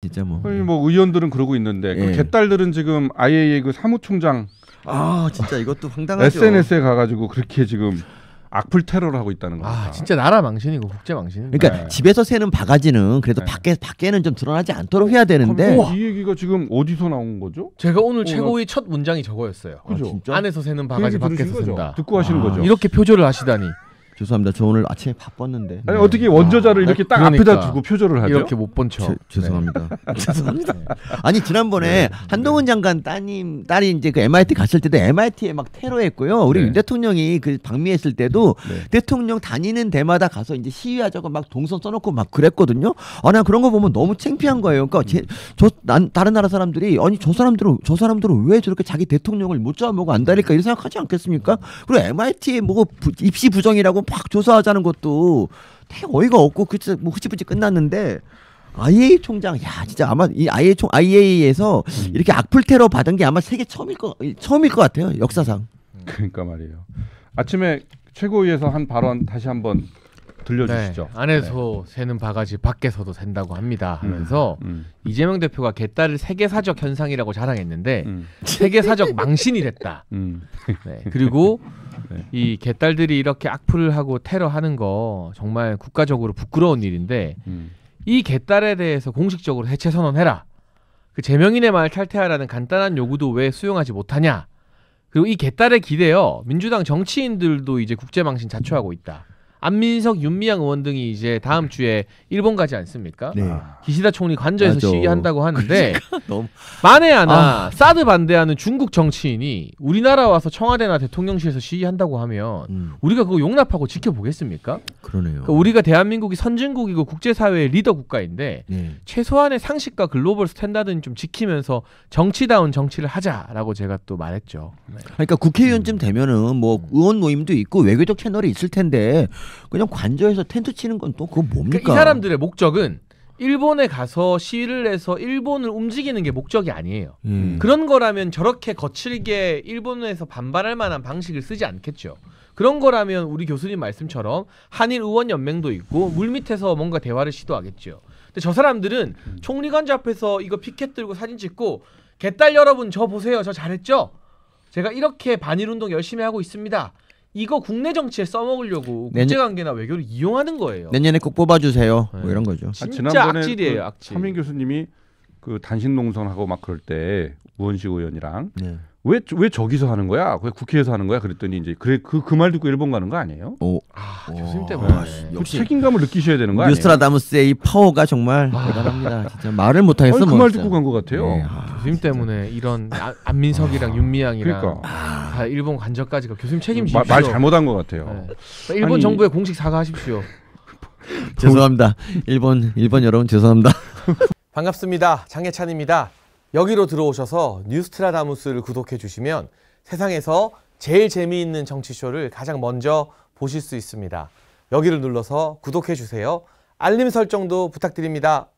진짜 뭐. 거의 뭐 의원들은 그러고 있는데 그 예. 그 개딸들은 지금 IAEA 그 사무총장 아 진짜 이것도 황당하죠. SNS에 가가지고 그렇게 지금 악플 테러를 하고 있다는 거아 진짜 나라 망신이고 국제 망신. 그러니까 네. 집에서 새는 바가지는 그래도 네. 밖에 밖에는 좀 드러나지 않도록 해야 되는데 그이 얘기가 지금 어디서 나온 거죠? 제가 오늘 어, 최고의 나... 첫 문장이 저거였어요. 그죠? 아, 안에서 새는 그 바가지 밖에서 거다 듣고 하시는 아, 거죠. 이렇게 표절을 하시다니. 죄송합니다. 저 오늘 아침에 바빴는데. 아니 네. 어떻게 원저자를 아, 이렇게 딱 그러니까. 앞에다 두고 표절을 하죠? 이렇게 못 본 척. 죄송합니다. 네. 죄송합니다. 아니 지난번에 네. 한동훈 장관 따님 딸이 이제 그 MIT 갔을 때도 MIT에 막 테러했고요. 우리 네. 윤 대통령이 그 방미했을 때도 대통령 다니는 데마다 가서 이제 시위하자고 막 동선 써놓고 막 그랬거든요. 아난 그런 거 보면 너무 창피한 거예요. 그러니까 제, 저 난, 다른 나라 사람들이 아니 저 사람들은 저 사람들은 왜 저렇게 자기 대통령을 못 잡아먹고 안달릴까 이런 생각하지 않겠습니까? 그리고 MIT에 뭐 부, 입시 부정이라고 막 조사하자는 것도 되게 어이가 없고 그치 뭐 흐지부지 끝났는데 IA 총장 야 진짜 아마 이 IA 총 IA에서 음. 이렇게 악플 테러 받은 게 아마 세계 처음일 거 처음일 것 같아요 역사상. 음. 그러니까 말이에요. 아침에 최고위에서 한 발언 다시 한번 들려주시죠. 네, 안에서 네. 새는 바가지 밖에서도 샌다고 합니다. 음, 하면서 음, 음. 이재명 대표가 개딸을 세계 사적 현상이라고 자랑했는데 음. 세계 사적 망신이 됐다. 네, 그리고 네. 이 개딸들이 이렇게 악플을 하고 테러하는 거 정말 국가적으로 부끄러운 일인데 음. 이 개딸에 대해서 공식적으로 해체 선언해라. 그 제명인의 말 탈퇴하라는 간단한 요구도 왜 수용하지 못하냐. 그리고 이 개딸의 기대어 민주당 정치인들도 이제 국제망신 자초하고 있다. 안민석, 윤미향 의원 등이 이제 다음 네. 주에 일본 가지 않습니까? 네. 아. 기시다 총리 관저에서 맞아. 시위한다고 하는데 그러니까 너무... 만에 하나 아. 사드 반대하는 중국 정치인이 우리나라 와서 청와대나 대통령실에서 시위한다고 하면 음. 우리가 그거 용납하고 지켜보겠습니까? 그러네요. 그러니까 우리가 대한민국이 선진국이고 국제사회의 리더 국가인데 네. 최소한의 상식과 글로벌 스탠다드는 좀 지키면서 정치다운 정치를 하자라고 제가 또 말했죠. 네. 그러니까 국회의원쯤 음. 되면은 뭐 음. 의원 모임도 있고 외교적 채널이 있을 텐데 그냥 관저에서 텐트 치는 건 또 그거 뭡니까? 그러니까 이 사람들의 목적은 일본에 가서 시위를 해서 일본을 움직이는 게 목적이 아니에요. 음. 그런 거라면 저렇게 거칠게 일본에서 반발할 만한 방식을 쓰지 않겠죠. 그런 거라면 우리 교수님 말씀처럼 한일 의원 연맹도 있고 물밑에서 뭔가 대화를 시도하겠죠. 근데 저 사람들은 음. 총리관저 앞에서 이거 피켓 들고 사진 찍고 개딸 여러분 저 보세요. 저 잘했죠? 제가 이렇게 반일 운동 열심히 하고 있습니다. 이거 국내 정치에 써먹으려고 내년... 국제관계나 외교를 이용하는 거예요. 내년에 꼭 뽑아주세요. 뭐 네. 뭐 이런 거죠. 진짜 아, 그 악질이에요. 악질. 서민 교수님이 그 단신 농성하고 막 그럴 때 우원식 의원이랑 네. 왜, 왜 저기서 하는 거야? 왜 국회에서 하는 거야? 그랬더니 이제 그래 그그 그 듣고 일본 가는 거 아니에요? 오. 어. 아, 교수님 때문에 아, 네. 역시 책임감을 느끼셔야 되는 거 아니에요? 뉴스라다무스의 이 파워가 정말 아. 대단합니다. 진짜 말을 못 하겠어. 그말 뭐, 듣고 간 것 같아요. 네, 아, 아, 교수님 진짜. 때문에 이런 아, 안민석이랑 아, 윤미향이랑 그러니까. 다 일본 간접까지가 교수님 책임지십시오. 말, 말 잘못한 것 같아요. 네. 그러니까 일본 아니, 정부에 공식 사과하십시오. 죄송합니다. 일본 일본 여러분 죄송합니다. 반갑습니다. 장혜찬입니다. 여기로 들어오셔서 뉴스트라다무스를 구독해 주시면 세상에서 제일 재미있는 정치쇼를 가장 먼저 보실 수 있습니다. 여기를 눌러서 구독해 주세요. 알림 설정도 부탁드립니다.